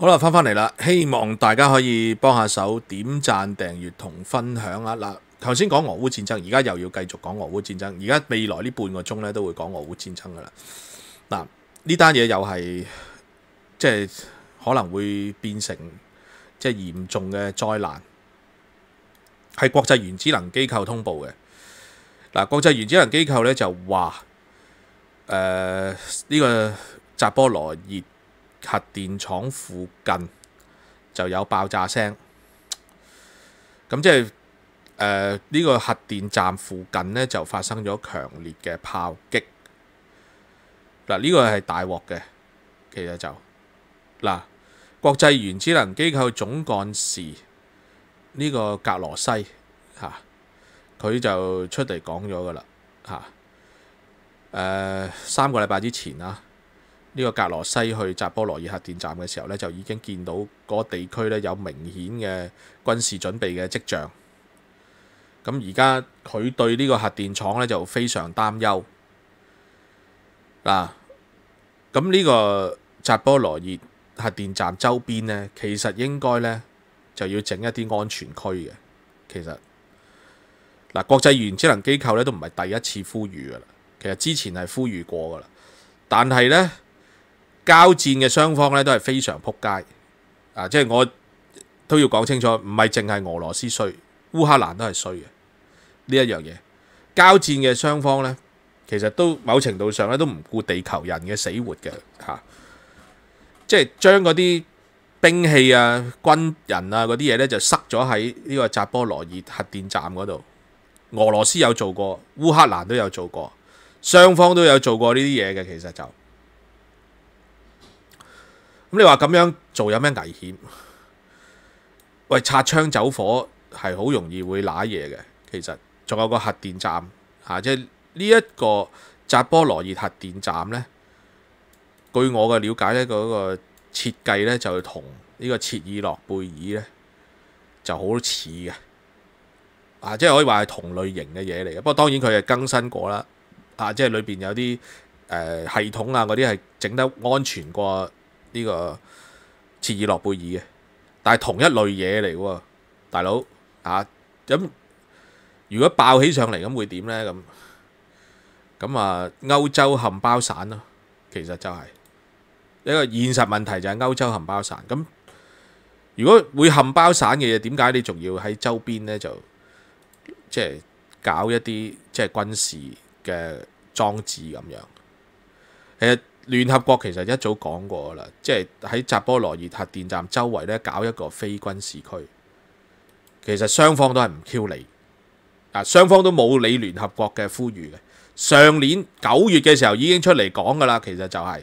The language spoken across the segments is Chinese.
好啦，翻返嚟啦，希望大家可以帮下手，点赞、订阅同分享啊！嗱，头先讲俄乌战争，而家又要继续讲俄乌战争，而家未来呢半个钟呢都会讲俄乌战争噶啦。嗱，呢单嘢又系即系可能会变成即系严重嘅灾难，系国际原子能机构通报嘅。嗱，国际原子能机构呢就话，诶呢个扎波罗热。核電廠附近就有爆炸聲，咁即係誒呢個核電站附近呢，就發生咗強烈嘅炮擊，嗱呢個係大鑊嘅，其實就嗱國際原子能機構總幹事呢個格羅西嚇，佢就出嚟講咗噶啦嚇，誒三個禮拜之前啊。呢個格羅西去扎波羅爾核電站嘅時候咧，就已經見到嗰個地區咧有明顯嘅軍事準備嘅跡象。咁而家佢對呢個核電廠咧就非常擔憂嗱。咁呢個扎波羅爾核電站周邊咧，其實應該咧就要整一啲安全區嘅。其實嗱，國際原子能機構咧都唔係第一次呼籲噶啦，其實之前係呼籲過噶啦，但係咧。交战嘅双方咧都系非常扑街，啊！即系我都要讲清楚，唔系净系俄罗斯衰，乌克兰都系衰嘅呢一样嘢。交战嘅双方咧，其实都某程度上咧都唔顾地球人嘅死活嘅吓，即系将嗰啲兵器啊、军人啊嗰啲嘢咧就塞咗喺呢个扎波罗热核电站嗰度。俄罗斯有做过，乌克兰都有做过，双方都有做过呢啲嘢嘅，其实就。咁你话咁样做有咩危险？喂，擦槍走火系好容易会揦嘢嘅。其实仲有个核电站啊，即系呢一个扎波罗热核电站咧。据我嘅了解咧，嗰个设计咧就同呢个切尔诺贝尔咧就好似嘅，啊，即系可以话系同类型嘅嘢嚟嘅。不过当然佢系更新过啦，啊，即系里边有啲系统啊嗰啲系整得安全过。呢个切爾諾貝爾嘅，但系同一类嘢嚟嘅，大佬啊咁，如果爆起上嚟咁会点咧？咁咁啊，欧洲含包散咯，其实就系一个现实问题就系欧洲含包散。咁如果会含包散嘅嘢，点解你仲要喺周边咧就即系搞一啲即系军事嘅装置咁样？其实。聯合國其實一早講過啦，即系喺扎波羅熱核電站周圍咧搞一個非軍事區，其實雙方都係唔 Q 理，啊雙方都冇理聯合國嘅呼籲嘅。上年九月嘅時候已經出嚟講噶啦，其實就係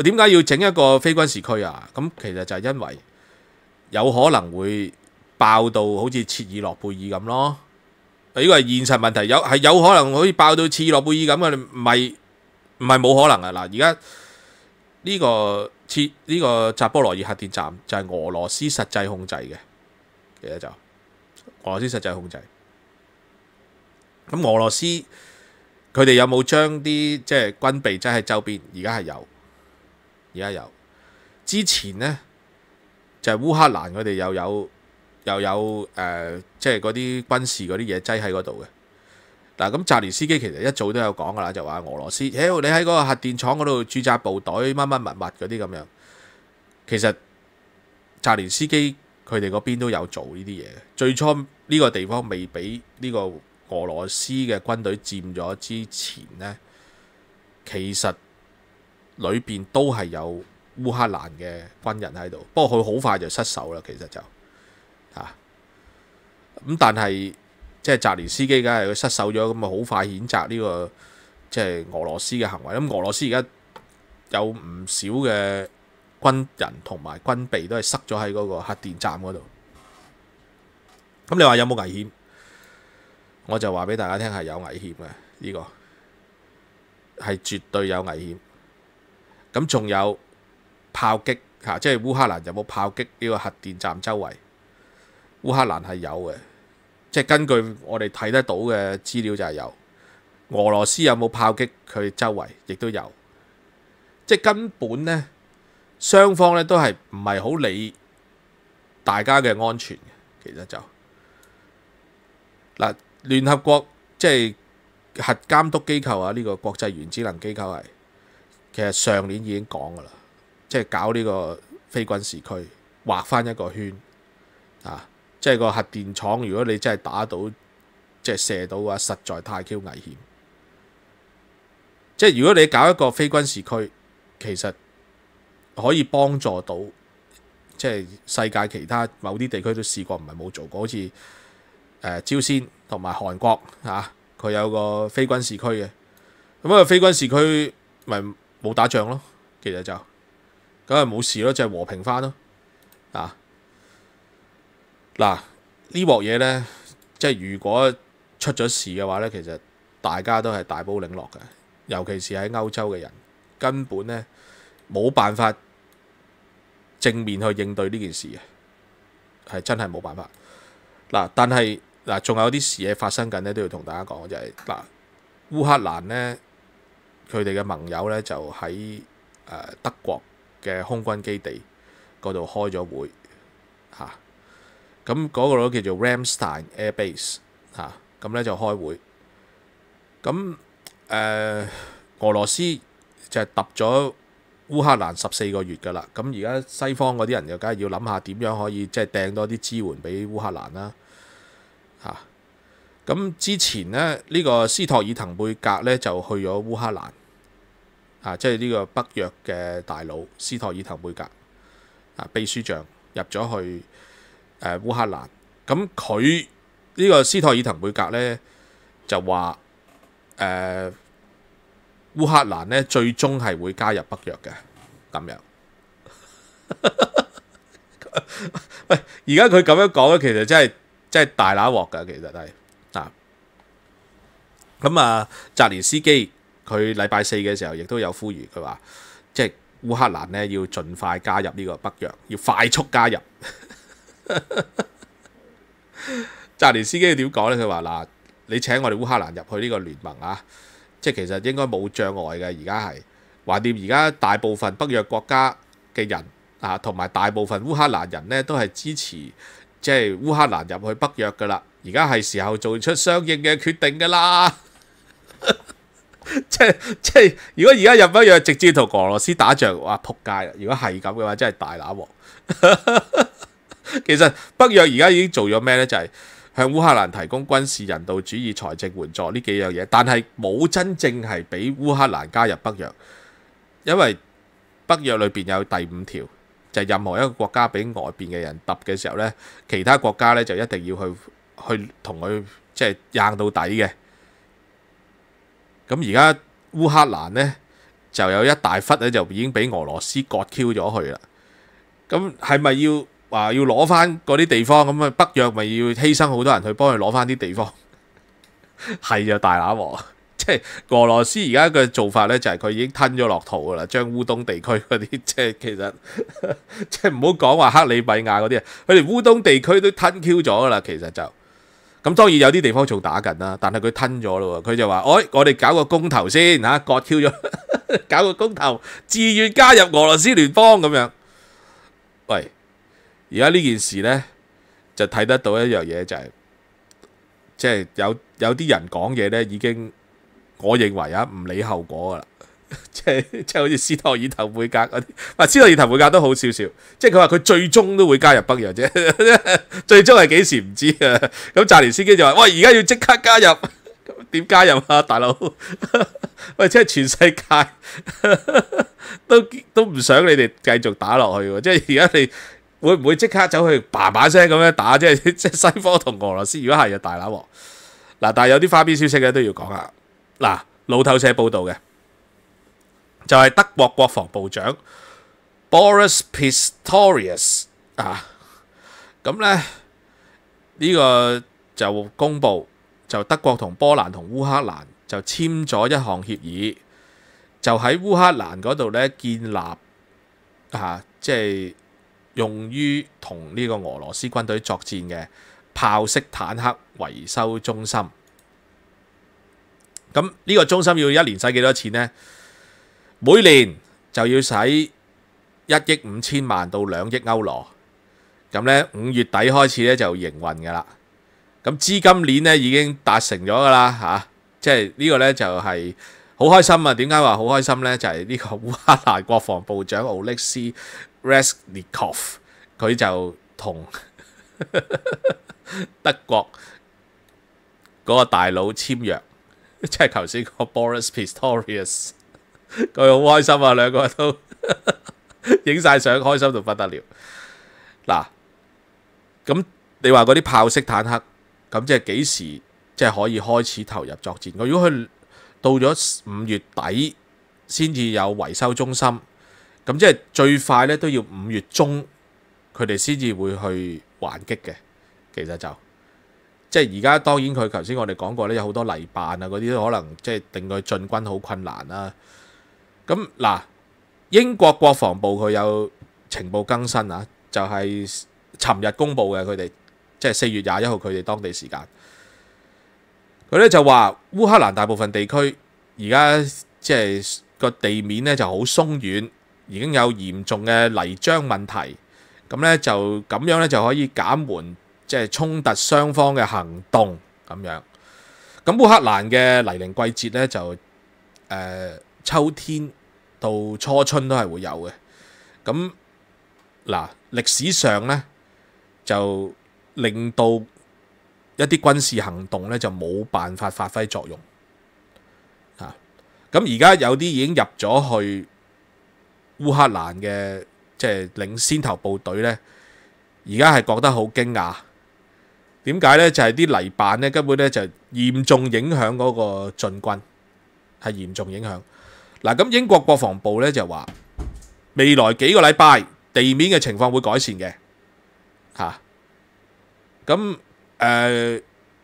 點解要整一個非軍事區啊？咁其實就係因為有可能會爆到好似切爾諾貝爾咁咯。呢個係現實問題，有係有可能可以爆到切爾諾貝爾咁嘅，唔係。唔係冇可能啊！嗱，而家呢個設呢個扎波羅爾核電站就係俄羅斯實際控制嘅嘢就俄羅斯實際控制。咁俄羅斯佢哋有冇將啲即係軍備擠喺周邊？而家係有，而家有。之前呢，就係烏克蘭佢哋又有又有誒，即係嗰啲軍事嗰啲嘢擠喺嗰度嘅。嗱，咁泽连斯基其實一早都有講㗎啦，就話俄羅斯，屌你喺嗰個核電廠嗰度駐扎部隊乜乜物物嗰啲咁樣。其實，泽连斯基佢哋嗰邊都有做呢啲嘢。最初呢個地方未俾呢個俄羅斯嘅軍隊佔咗之前咧，其實裏边都係有烏克蘭嘅軍人喺度。不過佢好快就失手啦，其實就咁但系。即係泽连斯基梗係佢失手咗，咁咪好快譴責呢個即係俄羅斯嘅行為。咁俄羅斯而家有唔少嘅軍人同埋軍備都係塞咗喺嗰個核電站嗰度。咁你話有冇危險？我就話俾大家聽係有危險嘅，呢個係絕對有危險。咁仲有炮擊即係烏克蘭有冇炮擊呢個核電站周圍？烏克蘭係有嘅。即根据我哋睇得到嘅资料就系有俄罗斯有冇炮击佢周围亦都有，即根本呢，双方呢都系唔系好理大家嘅安全其实就嗱联合国即系核监督机构啊呢个国际原子能机构系其实上年已经讲噶啦，即系搞呢个非军事区画翻一个圈啊。即係個核電廠，如果你真係打到，即係射到嘅話，實在太 Q 危險。即係如果你搞一個非軍事區，其實可以幫助到，即係世界其他某啲地區都試過，唔係冇做過，好似誒朝鮮同埋韓國嚇，佢有個非軍事區嘅。咁啊，非軍事區咪冇打仗咯，其實就咁啊冇事咯，就係和平翻咯啊！嗱，呢鑊嘢咧，即係如果出咗事嘅話咧，其實大家都係大煲領落嘅，尤其是喺歐洲嘅人，根本咧冇辦法正面去應對呢件事嘅，係真係冇辦法。嗱，但係嗱，仲有啲事嘢發生緊咧，都要同大家講，就係嗱，烏克蘭咧，佢哋嘅盟友咧就喺誒德國嘅空軍基地嗰度開咗會，嚇。咁嗰個叫做 Ramstein Air Base 嚇，咁咧就開會。咁誒，俄羅斯就係揼咗烏克蘭十四個月㗎啦。咁而家西方嗰啲人又梗係要諗下點樣可以即係掟多啲支援俾烏克蘭啦嚇。咁之前咧呢個斯托爾滕貝格咧就去咗烏克蘭啊，即係呢個北約嘅大佬斯托爾滕貝格啊，秘書長入咗去。誒烏克蘭咁佢呢個斯托爾滕貝格咧就話誒烏克蘭咧最終係會加入北約嘅咁樣。喂，而家佢咁樣講咧，其實真系真系大喇鑊噶。其實係啊，咁啊，澤連斯基佢禮拜四嘅時候亦都有呼籲，佢話即係烏克蘭咧要盡快加入呢個北約，要快速加入。泽 连斯基点讲咧？佢话嗱，你请我哋乌克兰入去呢个联盟啊，即系其实应该冇障碍嘅。而家系横掂，而家大部分北约国家嘅人啊，同埋大部分乌克兰人咧都系支持即系乌克兰入去北约噶啦。而家系时候做出相应嘅决定噶啦。即系即系，如果而家入北约直接同俄罗斯打仗，哇扑街如果系咁嘅话，真系大难喎。其實北約而家已經做咗咩呢？就係向烏克蘭提供軍事人道主義財政援助呢幾樣嘢，但係冇真正係俾烏克蘭加入北約，因為北約裏面有第五條，就任何一個國家俾外邊嘅人揼嘅時候咧，其他國家咧就一定要去去同佢即係硬到底嘅。咁而家烏克蘭咧就有一大忽咧，就已經俾俄羅斯割 Q 咗去啦。咁係咪要？话要攞翻嗰啲地方，咁啊北约咪要牺牲好多人去帮佢攞翻啲地方？系 啊，大喇王，即系俄罗斯而家嘅做法呢，就系佢已经吞咗落肚噶啦，将乌东地区嗰啲 即系其实即系唔好讲话克里米亚嗰啲啊，佢哋乌东地区都吞 Q 咗噶啦，其实就咁当然有啲地方仲打紧啦，但系佢吞咗咯，佢就话，哎，我哋搞个公投先吓，割 Q 咗，搞个公投自愿加入俄罗斯联邦咁样，喂。而家呢件事呢，就睇得到一樣嘢，就係即係有有啲人講嘢呢已經，我認為啊，唔理後果噶啦，即係即好似斯托爾頭會格嗰啲，啊斯托爾頭會格都好少少，即係佢話佢最終都會加入北約啫，最終係幾時唔知啊？咁炸年司機就話：，喂，而家要即刻加入，點加入啊，大佬？喂，即係全世界都都唔想你哋繼續打落去喎，即係而家你。會唔會即刻走去叭叭聲咁樣打？即係 即系西方同俄羅斯，如果係就大攬喎。嗱，但係有啲花邊消息咧都要講啊。嗱，路透社報道嘅就係德國國防部長 Boris Pistorius 啊，咁咧呢個就公佈，就德國同波蘭同烏克蘭就簽咗一項協議，就喺烏克蘭嗰度咧建立啊，即系。用于同呢个俄罗斯军队作战嘅炮式坦克维修中心，咁呢个中心要一年使几多钱呢？每年就要使一亿五千万到两亿欧罗，咁呢，五月底开始呢就营运噶啦。咁资金链呢已经达成咗噶啦，吓，即系呢个呢就系好开心啊！点解话好开心呢？就系呢个乌克兰国防部长奥力斯。Resnikov 佢就同 德国嗰个大佬签约，即系头先个 Boris Pistorius，佢好开心啊，两个人都 影晒相，开心到不得了。嗱，咁你话嗰啲炮式坦克，咁即系几时即系可以开始投入作战？如果佢到咗五月底先至有维修中心？咁即係最快咧，都要五月中佢哋先至會去還擊嘅。其實就即係而家當然佢頭先我哋講過咧，有好多泥辦啊，嗰啲都可能即係令佢進軍好困難啦。咁嗱，英國國防部佢有情報更新啊，就係尋日公布嘅。佢哋即係四月廿一號佢哋當地時間佢咧就話烏克蘭大部分地區而家即係個地面咧就好鬆軟。已經有嚴重嘅泥漿問題，咁咧就咁樣咧就可以減緩即係衝突雙方嘅行動咁樣。咁烏克蘭嘅泥泞季節咧就誒秋天到初春都係會有嘅。咁嗱，歷史上咧就令到一啲軍事行動咧就冇辦法發揮作用嚇。咁而家有啲已經入咗去。烏克蘭嘅即系領先頭部隊咧，而家係覺得好驚訝。點解咧？就係啲泥板咧，根本咧就嚴重影響嗰個進軍，係嚴重影響嗱。咁英國國防部咧就話未來幾個禮拜地面嘅情況會改善嘅嚇。咁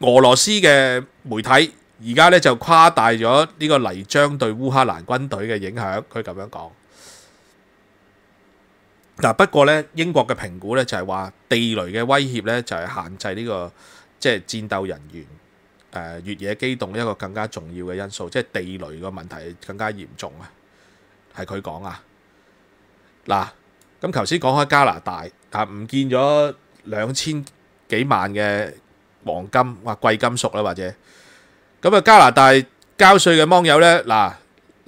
俄羅斯嘅媒體而家咧就誇大咗呢個泥漿對烏克蘭軍隊嘅影響，佢咁樣講。嗱，不過咧，英國嘅評估咧就係話地雷嘅威脅咧就係限制呢個即系戰鬥人員誒越野機動一個更加重要嘅因素，即系地雷個問題更加嚴重啊，係佢講啊。嗱，咁頭先講開加拿大啊，唔見咗兩千幾萬嘅黃金或貴金屬啦，或者咁啊加拿大交税嘅網友咧嗱。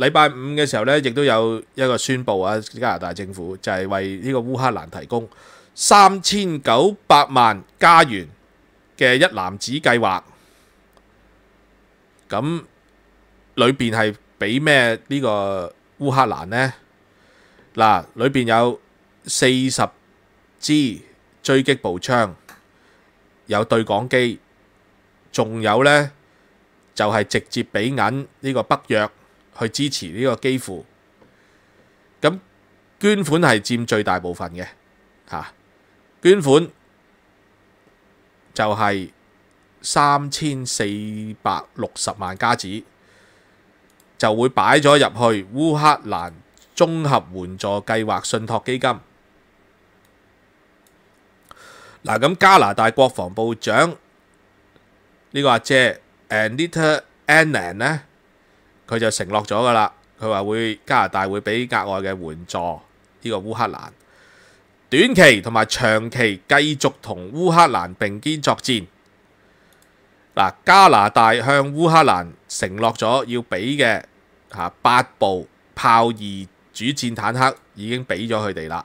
禮拜五嘅時候呢，亦都有一個宣佈啊！加拿大政府就係為呢個烏克蘭提供三千九百萬加元嘅一男子計劃。咁裏面係俾咩呢個烏克蘭呢？嗱，裏面有四十支追擊步槍，有對講機，仲有呢，就係直接俾銀呢個北約。去支持呢個基庫，咁捐款係佔最大部分嘅嚇。捐款就係三千四百六十萬加紙，就會擺咗入去烏克蘭綜合援助計劃信託基金。嗱，咁加拿大國防部長呢個阿姐誒 Lita Annan 咧。佢就承諾咗噶啦，佢話會加拿大會俾額外嘅援助呢個烏克蘭，短期同埋長期繼續同烏克蘭並肩作戰。嗱，加拿大向烏克蘭承諾咗要俾嘅嚇八部炮二主戰坦克已經俾咗佢哋啦。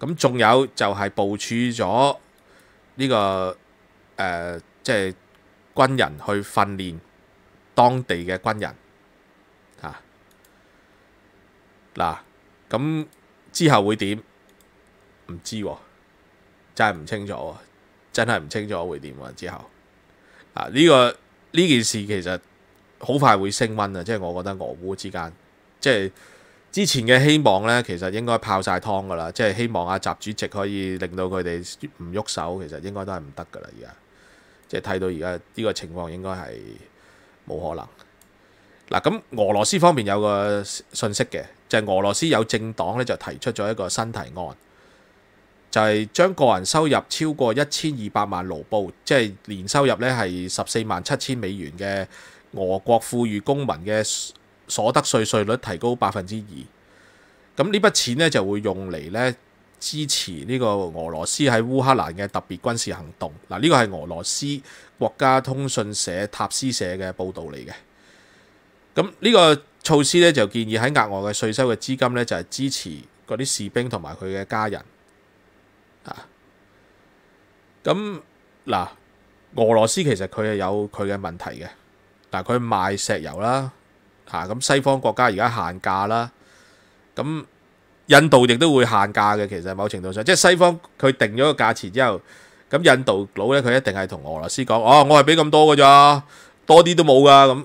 咁仲有就係部署咗呢個誒，即係軍人去訓練當地嘅軍人。嗱咁之後會點唔知真係唔清楚，真係唔清楚會點喎？之後啊，呢個呢件事其實好快會升温啊！即係我覺得俄烏之間，即係之前嘅希望呢，其實應該泡晒湯噶啦。即係希望阿習主席可以令到佢哋唔喐手，其實應該都係唔得噶啦。而家即係睇到而家呢個情況，應該係冇可能嗱。咁俄羅斯方面有個信息嘅。就係俄羅斯有政黨咧，就提出咗一個新提案，就係將個人收入超過一千二百萬盧布，即係年收入咧係十四萬七千美元嘅俄國富裕公民嘅所得稅稅率提高百分之二。咁呢筆錢咧就會用嚟咧支持呢個俄羅斯喺烏克蘭嘅特別軍事行動。嗱，呢個係俄羅斯國家通訊社塔斯社嘅報導嚟嘅。咁呢個措施咧就建議喺額外嘅税收嘅資金咧就係支持嗰啲士兵同埋佢嘅家人啊。咁嗱，俄羅斯其實佢係有佢嘅問題嘅。嗱，佢賣石油啦，嚇咁西方國家而家限價啦。咁印度亦都會限價嘅。其實某程度上，即係西方佢定咗個價錢之後，咁印度佬咧佢一定係同俄羅斯講：哦，我係俾咁多嘅咋，多啲都冇噶咁。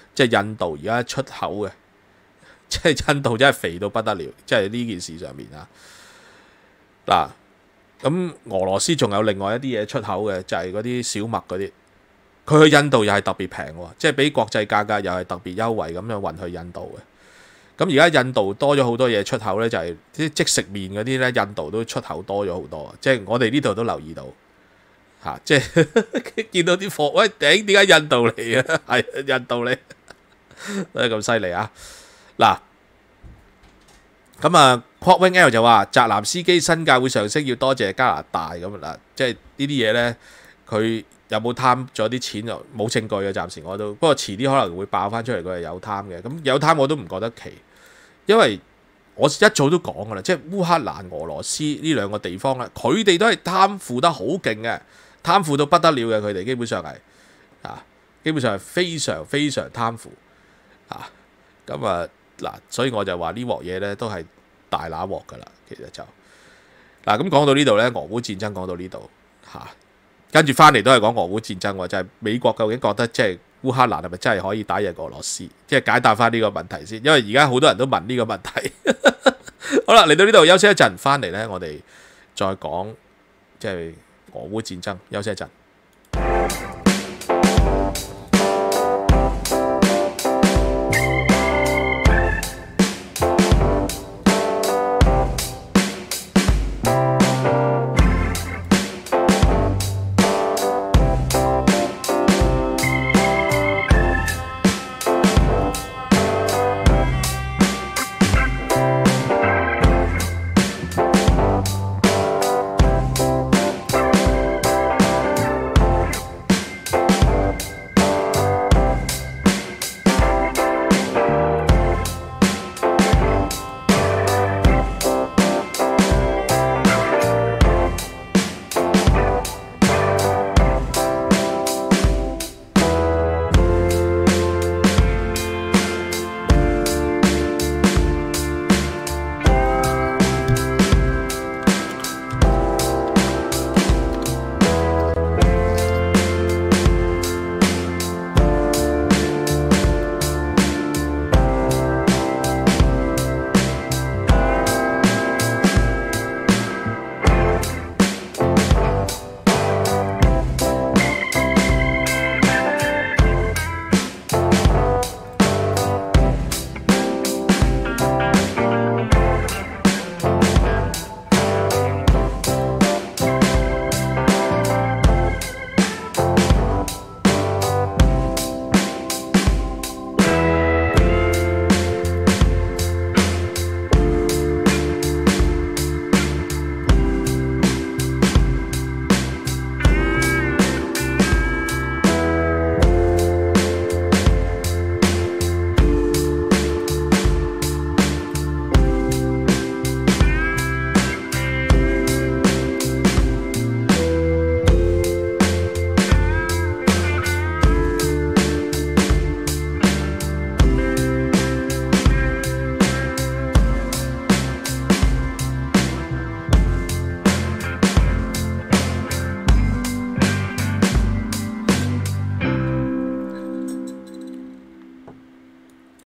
即系印度而家出口嘅，即系印度真系肥到不得了，即系呢件事上面啊。嗱，咁俄罗斯仲有另外一啲嘢出口嘅，就系嗰啲小麦嗰啲，佢去印度又系特别平喎，即系比国际价格又系特别优惠咁样运去印度嘅。咁而家印度多咗好多嘢出口呢，就系啲即食面嗰啲呢，印度都出口多咗好多，即系我哋呢度都留意到，吓，即系 见到啲货，喂顶，点解印度嚟啊？系印度嚟。诶 咁犀利啊！嗱，咁啊，Courtwing L 就话宅男司机新界会上升，要多谢加拿大咁啊嗱，即系呢啲嘢呢，佢有冇贪咗啲钱就冇证据嘅，暂时我都，不过迟啲可能会爆翻出嚟，佢系有贪嘅。咁有贪我都唔觉得奇，因为我一早都讲噶啦，即系乌克兰、俄罗斯呢两个地方咧，佢哋都系贪腐得好劲嘅，贪腐到不得了嘅，佢哋基本上系啊，基本上系非常非常贪腐。吓咁啊嗱，所以我就话呢镬嘢咧都系大揦镬噶啦，其实就嗱咁讲到呢度咧，俄乌战争讲到呢度吓，跟住翻嚟都系讲俄乌战争，就系美国究竟觉得即系乌克兰系咪真系可以打赢俄罗斯？即系解答翻呢个问题先，因为而家好多人都问呢个问题。好啦，嚟到呢度休息一阵，翻嚟咧我哋再讲即系俄乌战争，休息一阵。